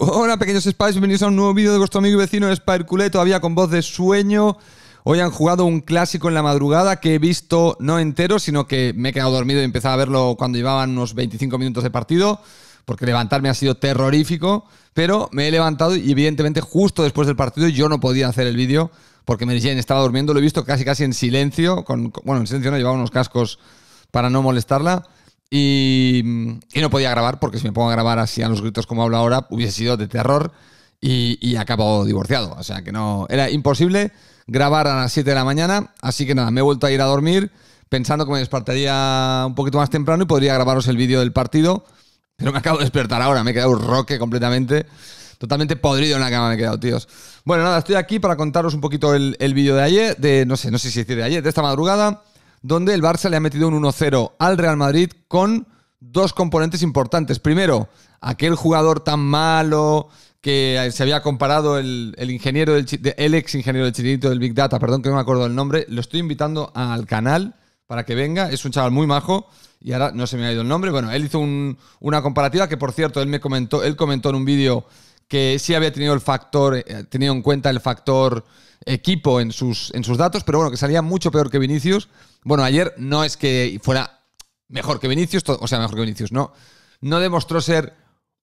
Hola pequeños Spies, bienvenidos a un nuevo vídeo de vuestro amigo y vecino Spire Culé, todavía con voz de sueño. Hoy han jugado un clásico en la madrugada que he visto no entero, sino que me he quedado dormido y empezaba a verlo cuando llevaban unos 25 minutos de partido, porque levantarme ha sido terrorífico, pero me he levantado y evidentemente justo después del partido yo no podía hacer el vídeo porque me Jane estaba durmiendo, lo he visto casi casi en silencio, con, bueno, en silencio no llevaba unos cascos para no molestarla Mm, y, no podía grabar porque si me pongo a grabar así a los gritos como hablo ahora, hubiese sido de terror y, acabo divorciado. O sea que no, era imposible grabar a las 7 de la mañana, así que nada, me he vuelto a ir a dormir pensando que me despertaría un poquito más temprano y podría grabaros el vídeo del partido, pero me acabo de despertar ahora, me he quedado roque completamente, totalmente podrido en la cama me he quedado, tíos. Bueno, nada, estoy aquí para contaros un poquito el, vídeo de ayer, de no sé, no sé si decir de ayer, de esta madrugada donde el Barça le ha metido un 1-0 al Real Madrid con dos componentes importantes. Primero, aquel jugador tan malo que eh, se había comparado el, ingeniero del, el ex ingeniero del chiringuito del Big Data, perdón que no me acuerdo el nombre, lo estoy invitando al canal para que venga, es un chaval muy majo y ahora no se me ha ido el nombre, bueno, él hizo una comparativa que por cierto, él me comentó, él comentó en un vídeo que sí había tenido el factor, eh, tenido en cuenta el factor equipo en sus, en sus datos, pero bueno, que salía mucho peor que Vinicius bueno, ayer no es que fuera mejor que Vinicius, o sea, mejor que Vinicius, no. No demostró ser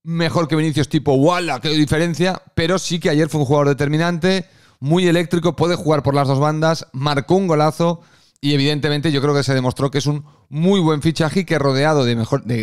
mejor que Vinicius tipo, ¡wala! ¡Qué diferencia! Pero sí que ayer fue un jugador determinante, muy eléctrico, puede jugar por las dos bandas, marcó un golazo y evidentemente yo creo que se demostró que es un muy buen fichaje y que rodeado de,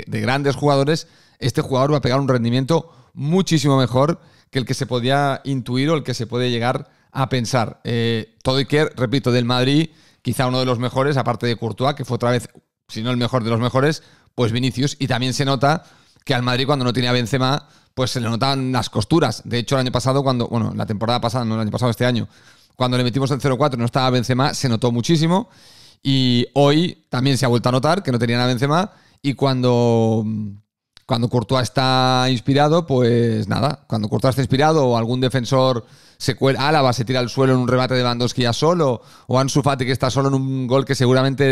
de, grandes jugadores, este jugador va a pegar un rendimiento muchísimo mejor que el que se podía intuir o el que se puede llegar a pensar. Eh, todo y que, repito, del Madrid quizá uno de los mejores, aparte de Courtois, que fue otra vez, si no el mejor de los mejores, pues Vinicius. Y también se nota que al Madrid cuando no tenía Benzema, pues se le notaban las costuras. De hecho, el año pasado, cuando, bueno, la temporada pasada, no el año pasado, este año, cuando le metimos el 0-4 no estaba Benzema, se notó muchísimo. Y hoy también se ha vuelto a notar que no tenía a Benzema. Y cuando cuando Courtois está inspirado, pues nada, cuando Courtois está inspirado o algún defensor se cuela, Álava se tira al suelo en un rebate de Lewandowski ya solo, o Ansu Fati que está solo en un gol que seguramente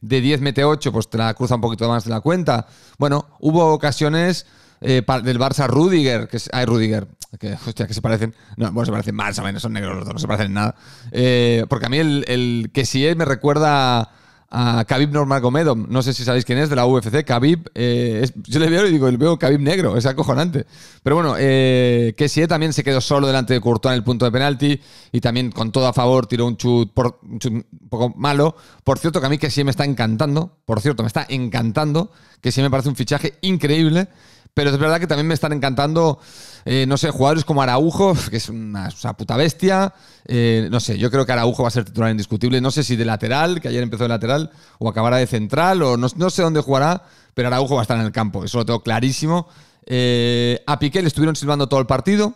de, 10 mete 8, pues te la cruza un poquito más de la cuenta. Bueno, hubo ocasiones eh, del Barça Rudiger, que es, ay, Rudiger, que, hostia, que se parecen, no, bueno, se parecen más o menos, son negros los dos, no se parecen nada. Eh, porque a mí el, el que sí me recuerda a normal Gomedom No sé si sabéis quién es de la UFC. Khabib, eh, yo le veo y digo, le veo Khabib negro, es acojonante. Pero bueno, eh, Kessie eh, también se quedó solo delante de Courtois en el punto de penalti y también con todo a favor tiró un chut, por, un, poco malo. Por cierto, que a mí sí me está encantando, por cierto, me está encantando. que sí me parece un fichaje increíble. Pero es verdad que también me están encantando, eh, no sé, jugadores como Araujo, que es una, puta bestia. Eh, no sé, yo creo que Araujo va a ser titular indiscutible. No sé si de lateral, que ayer empezó de lateral, o acabará de central, o no, sé dónde jugará, pero Araujo va a estar en el campo. Eso lo tengo clarísimo. Eh, a Piqué le estuvieron silbando todo el partido,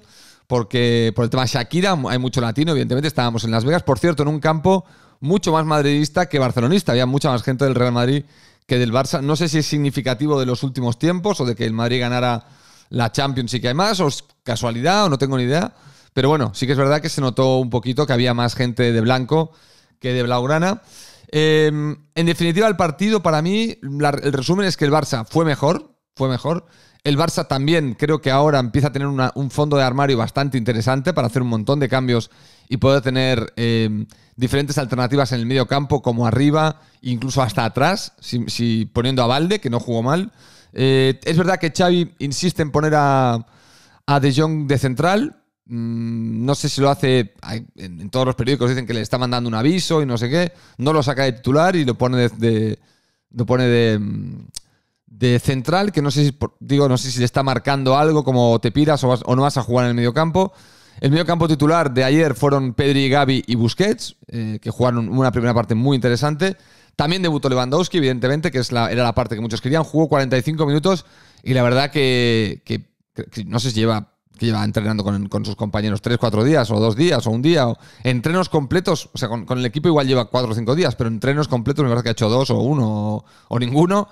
porque por el tema Shakira hay mucho latino, evidentemente. Estábamos en Las Vegas, por cierto, en un campo mucho más madridista que barcelonista. Había mucha más gente del Real Madrid que del Barça. No sé si es significativo de los últimos tiempos o de que el Madrid ganara la Champions y que hay más, o es casualidad, o no tengo ni idea. Pero bueno, sí que es verdad que se notó un poquito que había más gente de blanco que de blaugrana. Em, en definitiva, el partido para mí, el resumen es que el Barça fue mejor, fue mejor. El Barça también creo que ahora empieza a tener un fondo de armario bastante interesante para hacer un montón de cambios y puede tener eh, diferentes alternativas en el medio campo, como arriba, incluso hasta atrás, si, poniendo a Valde, que no jugó mal. Eh, es verdad que Xavi insiste en poner a, a De Jong de central. Mm, no sé si lo hace. En, todos los periódicos dicen que le está mandando un aviso y no sé qué. No lo saca de titular y lo pone de, lo pone de, de, central, que no sé si digo, no sé si le está marcando algo como te piras o, o no vas a jugar en el mediocampo. campo el medio campo titular de ayer fueron Pedri, Gaby y Busquets, eh, que jugaron una primera parte muy interesante. También debutó Lewandowski, evidentemente, que es la, era la parte que muchos querían. Jugó 45 minutos y la verdad que, no sé si lleva, lleva entrenando con, sus compañeros 3, 4 días o 2 días o un día. O, entrenos completos, o sea, con, el equipo igual lleva 4 o 5 días, pero entrenos completos la verdad que ha hecho dos o uno, o, ninguno.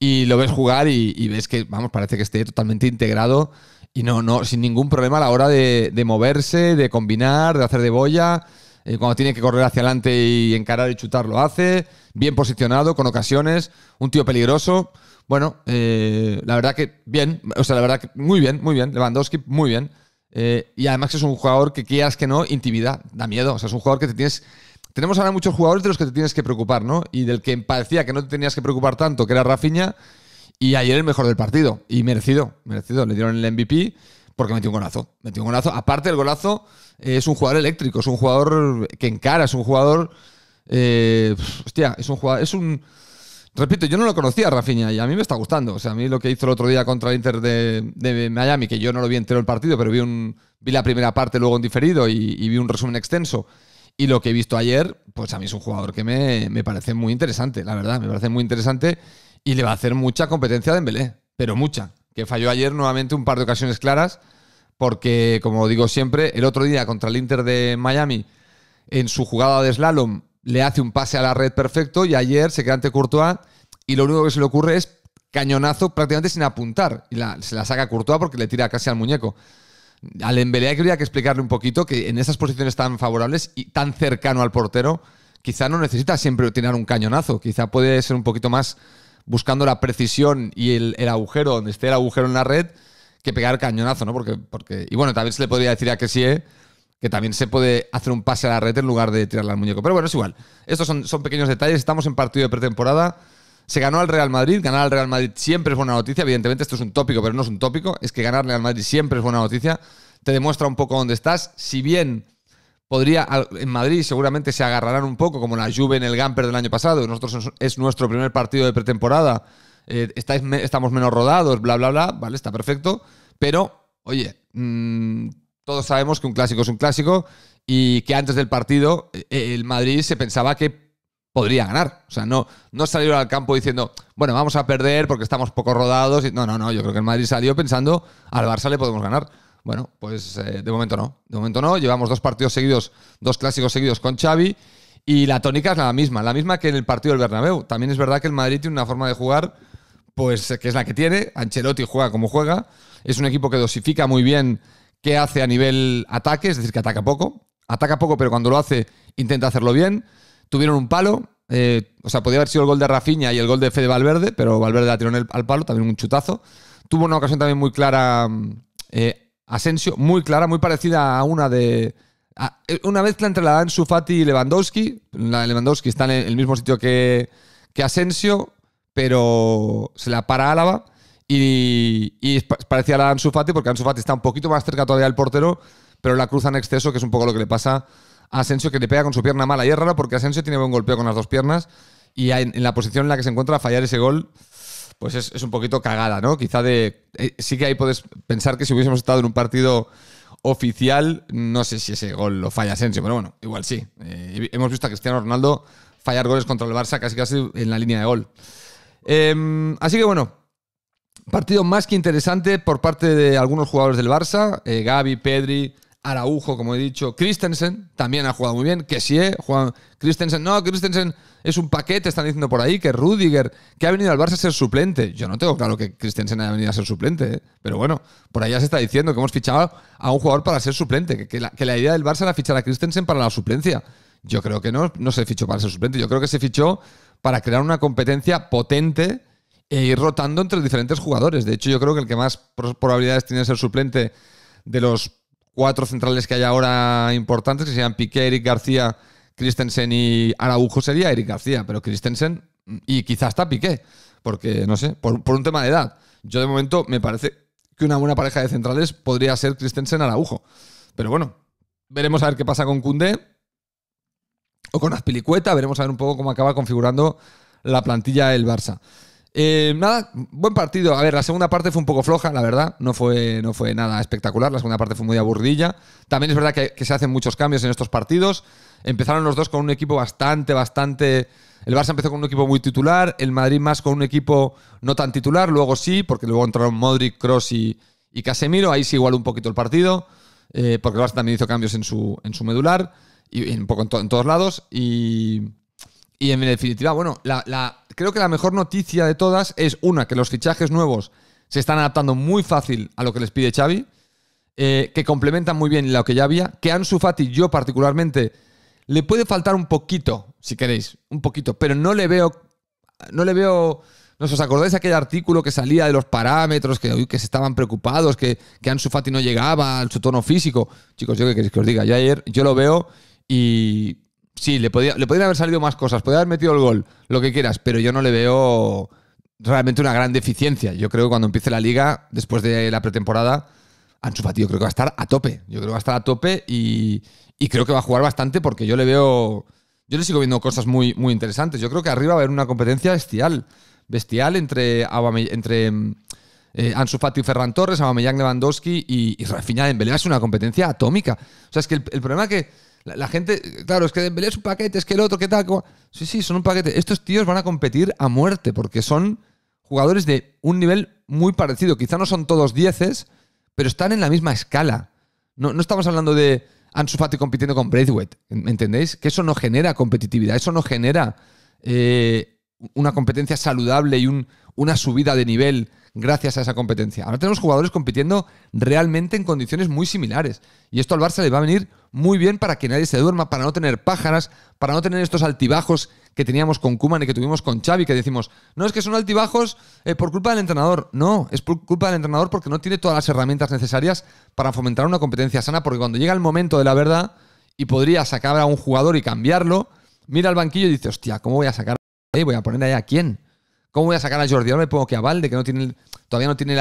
Y lo ves jugar y, y ves que, vamos, parece que esté totalmente integrado y no, no, sin ningún problema a la hora de, moverse, de combinar, de hacer de boya. Eh, cuando tiene que correr hacia adelante y encarar y chutar, lo hace. Bien posicionado, con ocasiones. Un tío peligroso. Bueno, eh, la verdad que bien. O sea, la verdad que muy bien, muy bien. Lewandowski, muy bien. Eh, y además es un jugador que quieras que no, intimida, da miedo. O sea, es un jugador que te tienes. Tenemos ahora muchos jugadores de los que te tienes que preocupar, ¿no? Y del que parecía que no te tenías que preocupar tanto, que era Rafinha, y ayer el mejor del partido. Y merecido, merecido. Le dieron el MVP porque metió un golazo. Metió un golazo. Aparte, el golazo eh, es un jugador eléctrico, es un jugador que encara, es un jugador. Eh, hostia, es un jugador. Es un. Repito, yo no lo conocía Rafinha y a mí me está gustando. O sea, a mí lo que hizo el otro día contra el Inter de, Miami, que yo no lo vi entero el partido, pero vi, un, vi la primera parte luego en diferido y, vi un resumen extenso. Y lo que he visto ayer, pues a mí es un jugador que me, me parece muy interesante, la verdad, me parece muy interesante y le va a hacer mucha competencia a Dembélé, pero mucha. Que falló ayer nuevamente un par de ocasiones claras, porque, como digo siempre, el otro día contra el Inter de Miami, en su jugada de slalom, le hace un pase a la red perfecto y ayer se queda ante Courtois y lo único que se le ocurre es cañonazo prácticamente sin apuntar. Y se la saca Courtois porque le tira casi al muñeco. Al Dembélé habría que explicarle un poquito que en esas posiciones tan favorables y tan cercano al portero, quizá no necesita siempre tirar un cañonazo, quizá puede ser un poquito más buscando la precisión y el, agujero, donde esté el agujero en la red, que pegar cañonazo, ¿no? Porque, porque, y bueno, también se le podría decir a que Kessie ¿eh? que también se puede hacer un pase a la red en lugar de tirarle al muñeco. Pero bueno, es igual. Estos son, son pequeños detalles. Estamos en partido de pretemporada. Se ganó al Real Madrid. Ganar al Real Madrid siempre es buena noticia. Evidentemente, esto es un tópico, pero no es un tópico. Es que ganarle al Madrid siempre es buena noticia. Te demuestra un poco dónde estás. Si bien podría en Madrid seguramente se agarrarán un poco como la Juve en el Gamper del año pasado. Nosotros es nuestro primer partido de pretemporada. Eh, estamos menos rodados, bla bla bla, vale, está perfecto, pero oye, mm, todos sabemos que un clásico es un clásico y que antes del partido eh, eh, el Madrid se pensaba que podría ganar. O sea, no, no salieron al campo diciendo, bueno, vamos a perder porque estamos poco rodados. No, no, no, yo creo que el Madrid salió pensando, al Barça le podemos ganar. Bueno, pues eh, de momento no. De momento no. Llevamos dos partidos seguidos, dos clásicos seguidos con Xavi. Y la tónica es la misma, la misma que en el partido del Bernabéu. También es verdad que el Madrid tiene una forma de jugar, pues que es la que tiene. Ancelotti juega como juega. Es un equipo que dosifica muy bien qué hace a nivel ataque, es decir, que ataca poco. Ataca poco, pero cuando lo hace, intenta hacerlo bien. Tuvieron un palo. Eh, o sea, podía haber sido el gol de Rafinha y el gol de Fede Valverde, pero Valverde la tiró al palo, también un chutazo. Tuvo una ocasión también muy clara eh, Asensio, muy clara, muy parecida a una de. Eh, una mezcla entre la de Sufati y Lewandowski. La de Lewandowski está en el mismo sitio que, que Asensio, pero se la para Álava. Y, y parecía la Dan Sufati porque en Sufati está un poquito más cerca todavía del portero, pero la cruza en exceso, que es un poco lo que le pasa a Asensio, que le pega con su pierna mala. Y es raro porque Asensio tiene buen golpeo con las dos piernas y en la posición en la que se encuentra fallar ese gol pues es, un poquito cagada, ¿no? Quizá de. Eh, sí que ahí puedes pensar que si hubiésemos estado en un partido oficial, no sé si ese gol lo falla Sensio, pero bueno, igual sí. Eh, hemos visto a Cristiano Ronaldo fallar goles contra el Barça casi casi en la línea de gol. Em, así que bueno, partido más que interesante por parte de algunos jugadores del Barça: eh, Gaby, Pedri, Araujo, como he dicho, Christensen también ha jugado muy bien, que sí, eh, Juan Christensen, no, Christensen es un paquete, están diciendo por ahí, que Rudiger, que ha venido al Barça a ser suplente. Yo no tengo claro que Christensen haya venido a ser suplente, eh, pero bueno, por allá se está diciendo que hemos fichado a un jugador para ser suplente, que, la, idea del Barça era fichar a Christensen para la suplencia. Yo creo que no, no se fichó para ser suplente, yo creo que se fichó para crear una competencia potente e ir rotando entre diferentes jugadores. De hecho, yo creo que el que más probabilidades tiene de ser suplente de los cuatro centrales que hay ahora importantes, que sean Piqué, Eric García, Christensen y Araujo, sería Eric García, pero Christensen y quizás está Piqué, porque no sé, por, un tema de edad. Yo de momento me parece que una buena pareja de centrales podría ser Christensen Araujo. Pero bueno, veremos a ver qué pasa con Cundé o con Azpilicueta, veremos a ver un poco cómo acaba configurando la plantilla el Barça. Eh, nada, buen partido. A ver, la segunda parte fue un poco floja, la verdad. No fue, no fue nada espectacular. La segunda parte fue muy aburrida También es verdad que, se hacen muchos cambios en estos partidos. Empezaron los dos con un equipo bastante, bastante. El Barça empezó con un equipo muy titular. El Madrid más con un equipo no tan titular. Luego sí, porque luego entraron Modric, Cross y, Casemiro. Ahí sí igualó un poquito el partido. Eh, porque el Barça también hizo cambios en su, en su medular. Y, un poco en, en todos lados. Y. Y en definitiva, bueno, creo que la mejor noticia de todas es una, que los fichajes nuevos se están adaptando muy fácil a lo que les pide Xavi, eh, que complementan muy bien lo que ya había, que Ansu Fati, yo particularmente, le puede faltar un poquito, si queréis, un poquito, pero no le veo, no le veo... ¿No os acordáis de aquel artículo que salía de los parámetros, que, que se estaban preocupados, que, que Ansu Fati no llegaba, al su tono físico? Chicos, yo qué queréis que os diga, Ya ayer yo lo veo y sí, le, podía, le haber salido más cosas, Podría haber metido el gol, lo que quieras, pero yo no le veo realmente una gran deficiencia. Yo creo que cuando empiece la liga, después de la pretemporada, Ansu Fati yo creo que va a estar a tope. Yo creo que va a estar a tope y, creo que va a jugar bastante porque yo le veo... Yo le sigo viendo cosas muy, muy interesantes. Yo creo que arriba va a haber una competencia bestial. Bestial entre, entre eh, Ansu Fati y Ferran Torres, Aubameyang Lewandowski y, y Rafinha Dembélé. Es una competencia atómica. O sea, es que el, el problema es que la, gente, claro, es que Dembélé es un paquete, es que el otro, ¿qué tal? Sí, sí, son un paquete. Estos tíos van a competir a muerte porque son jugadores de un nivel muy parecido. Quizá no son todos dieces, pero están en la misma escala. No, no estamos hablando de Ansu Fati compitiendo con Braithwaite, ¿entendéis? Que eso no genera competitividad, eso no genera eh, una competencia saludable y un, una subida de nivel gracias a esa competencia. Ahora tenemos jugadores compitiendo realmente en condiciones muy similares y esto al Barça le va a venir muy bien para que nadie se duerma, para no tener pájaras, para no tener estos altibajos que teníamos con Kuman y que tuvimos con Xavi, que decimos, no es que son altibajos eh, por culpa del entrenador. No, es por culpa del entrenador porque no tiene todas las herramientas necesarias para fomentar una competencia sana, porque cuando llega el momento de la verdad y podría sacar a un jugador y cambiarlo, mira al banquillo y dice, hostia, ¿cómo voy a sacar ahí? ¿Voy a poner ahí a quién? ¿Cómo voy a sacar a Jordi? me pongo que a Valde, que no tiene, todavía no tiene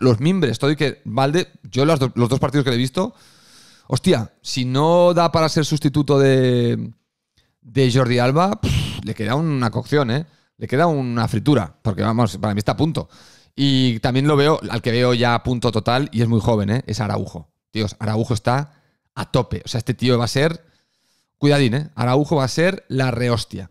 los mimbres. Todo y que Valde, yo los, los dos partidos que le he visto, Hostia, si no da para ser sustituto de, Jordi Alba, le queda una cocción, ¿eh? Le queda una fritura, porque vamos, para mí está a punto. Y también lo veo, al que veo ya a punto total, y es muy joven, ¿eh? Es Araujo. Tíos, Araujo está a tope. O sea, este tío va a ser. Cuidadín, ¿eh? Araujo va a ser la rehostia.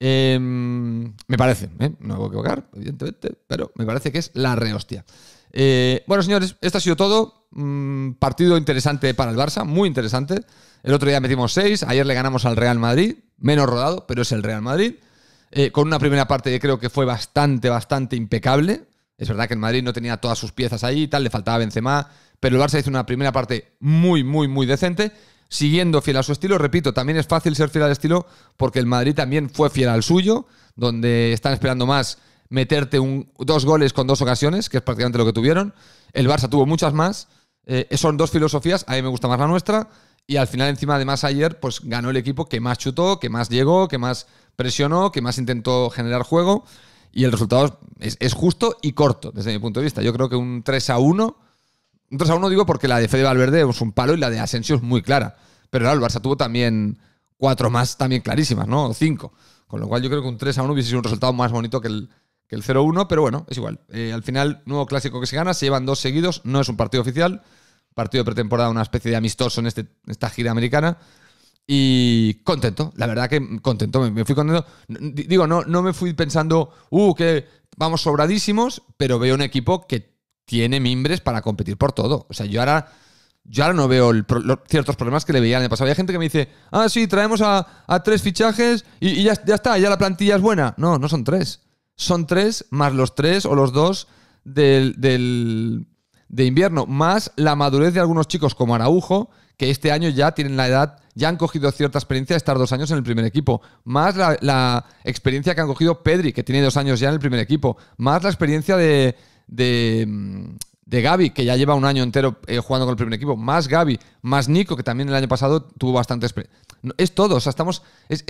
Em, me parece, ¿eh? no me voy equivocar, evidentemente, pero me parece que es la rehostia. Eh, bueno, señores, esto ha sido todo. Mm, partido interesante para el Barça, muy interesante. El otro día metimos 6, ayer le ganamos al Real Madrid, menos rodado, pero es el Real Madrid. Eh, con una primera parte que creo que fue bastante, bastante impecable. Es verdad que el Madrid no tenía todas sus piezas ahí tal, le faltaba Benzema, pero el Barça hizo una primera parte muy, muy, muy decente, siguiendo fiel a su estilo. Repito, también es fácil ser fiel al estilo porque el Madrid también fue fiel al suyo, donde están esperando más meterte un, dos goles con dos ocasiones, que es prácticamente lo que tuvieron. El Barça tuvo muchas más. Eh, son dos filosofías, a mí me gusta más la nuestra. Y al final, encima, además, ayer, pues ganó el equipo que más chutó, que más llegó, que más presionó, que más intentó generar juego. Y el resultado es, justo y corto, desde mi punto de vista. Yo creo que un 3 a 1. Un 3 a 1 digo porque la de Fede Valverde es un palo y la de Asensio es muy clara. Pero claro, el Barça tuvo también cuatro más también clarísimas, ¿no? Cinco. Con lo cual yo creo que un 3 a 1 hubiese sido un resultado más bonito que el, que el 0-1, pero bueno, es igual. Eh, al final, nuevo clásico que se gana, se llevan dos seguidos, no es un partido oficial, partido de pretemporada, una especie de amistoso en este, esta gira americana. Y contento, la verdad que contento, me, fui contento. Digo, no, no me fui pensando, uh, que vamos sobradísimos, pero veo un equipo que tiene mimbres para competir por todo. O sea, yo ahora no veo ciertos problemas que le veía en el pasado. Había gente que me dice, ah, sí, traemos a, tres fichajes y, ya, ya, está, ya la plantilla es buena. No, no son tres son tres más los tres o los dos del, de invierno, más la madurez de algunos chicos como Araujo, que este año ya tienen la edad, ya han cogido cierta experiencia de estar dos años en el primer equipo, más la, experiencia que han cogido Pedri, que tiene dos años ya en el primer equipo, más la experiencia de, de, de Gaby, que ya lleva un año entero eh, jugando con el primer equipo, más Gaby, más Nico, que también el año pasado tuvo bastante experiencia. Es todo, estamos,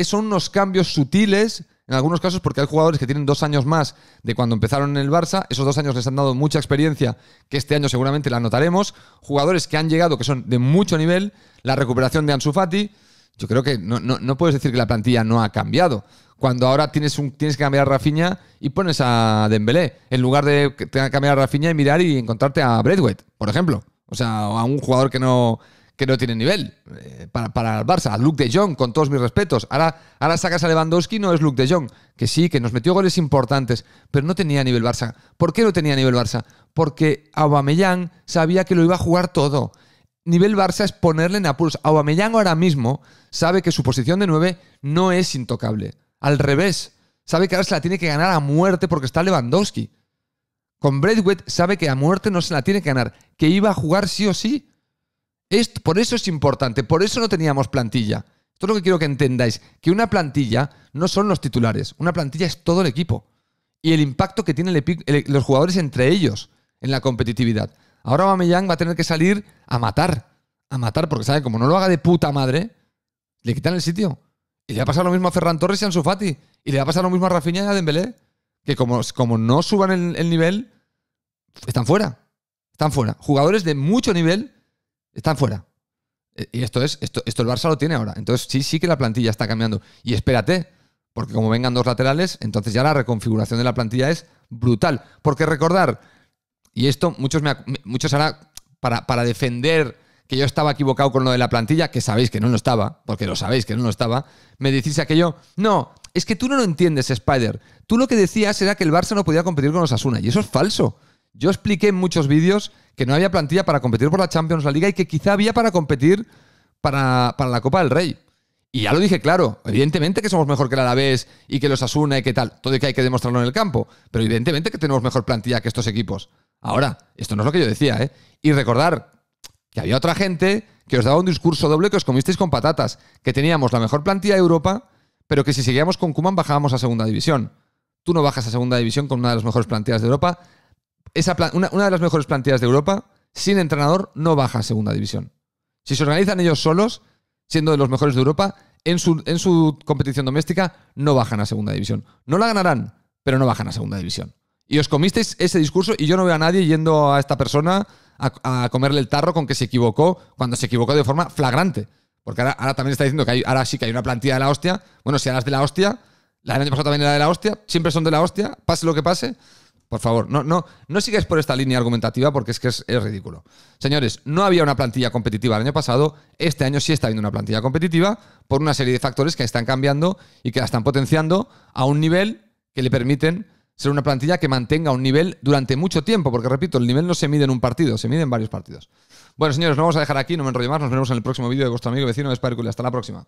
son unos cambios sutiles en algunos casos porque hay jugadores que tienen dos años más de cuando empezaron en el Barça, esos dos años les han dado mucha experiencia, que este año seguramente la notaremos, jugadores que han llegado que son de mucho nivel, la recuperación de Ansu Fati, yo creo que no, puedes decir que la plantilla no ha cambiado, cuando ahora tienes, un, tienes que cambiar a Rafinha y pones a Dembélé, en lugar de cambiar a Rafinha y mirar y encontrarte a breadwet por ejemplo, o sea, a un jugador que no que no tiene nivel eh, para, para, el Barça. Luke de Jong, con todos mis respetos. Ahora, ahora sacas a Lewandowski, no es Luke de Jong, que sí, que nos metió goles importantes, pero no tenía nivel Barça. ¿Por qué no tenía nivel Barça? Porque Aubameyang sabía que lo iba a jugar todo. Nivel Barça es ponerle en apuros. Aubameyang ahora mismo sabe que su posición de 9 no es intocable. Al revés, sabe que ahora se la tiene que ganar a muerte porque está Lewandowski. Con Braithwaite sabe que a muerte no se la tiene que ganar, que iba a jugar sí o sí por eso es importante, por eso no teníamos plantilla. Esto es lo que quiero que entendáis, que una plantilla no son los titulares, una plantilla es todo el equipo y el impacto que tienen los jugadores entre ellos en la competitividad. Ahora Mamillán va a tener que salir a matar, a matar, porque sabe, como no lo haga de puta madre, le quitan el sitio. Y le va a pasar lo mismo a Ferran Torres y a Ansu Y le va a pasar lo mismo a Rafinha y a Dembélé, que como, no suban el nivel, están fuera. Están fuera. Jugadores de mucho nivel están fuera. Eh, y esto es, esto, esto el Barça lo tiene ahora. Entonces sí, sí que la plantilla está cambiando. Y espérate, porque como vengan dos laterales, entonces ya la reconfiguración de la plantilla es brutal. Porque recordar, y esto muchos, me, muchos ahora, para, para defender que yo estaba equivocado con lo de la plantilla, que sabéis que no lo estaba, porque lo sabéis que no lo estaba, me decís aquello, no, es que tú no lo entiendes, Spider. Tú lo que decías era que el Barça no podía competir con los Asuna, y eso es falso. Yo expliqué en muchos vídeos que no había plantilla para competir por la Champions, la Liga y que quizá había para competir para, la Copa del Rey. Y ya lo dije claro, evidentemente que somos mejor que el Alavés y que los Asuna y que tal, todo y que hay que demostrarlo en el campo, pero evidentemente que tenemos mejor plantilla que estos equipos. Ahora, esto no es lo que yo decía, ¿eh? Y recordar que había otra gente que os daba un discurso doble que os comisteis con patatas, que teníamos la mejor plantilla de Europa, pero que si seguíamos con Kuman bajábamos a segunda división. Tú no bajas a segunda división con una de las mejores plantillas de Europa, esa una, de las mejores plantillas de Europa, sin entrenador, no baja a segunda división. Si se organizan ellos solos, siendo de los mejores de Europa, en su, en su competición doméstica, no bajan a segunda división. No la ganarán, pero no bajan a segunda división. Y os comisteis ese discurso y yo no veo a nadie yendo a esta persona a, comerle el tarro con que se equivocó cuando se equivocó de forma flagrante. Porque ahora, también está diciendo que hay, ahora sí que hay una plantilla de la hostia. Bueno, si ahora de la hostia, la del año pasado también era de la hostia, siempre son de la hostia, pase lo que pase. Por favor, no, no, no sigáis por esta línea argumentativa porque es que es, ridículo. Señores, no había una plantilla competitiva el año pasado, este año sí está habiendo una plantilla competitiva por una serie de factores que están cambiando y que la están potenciando a un nivel que le permiten ser una plantilla que mantenga un nivel durante mucho tiempo, porque repito, el nivel no se mide en un partido, se mide en varios partidos. Bueno, señores, nos vamos a dejar aquí, no me enrollo más, nos vemos en el próximo vídeo de vuestro amigo vecino de Sparkle. Hasta la próxima.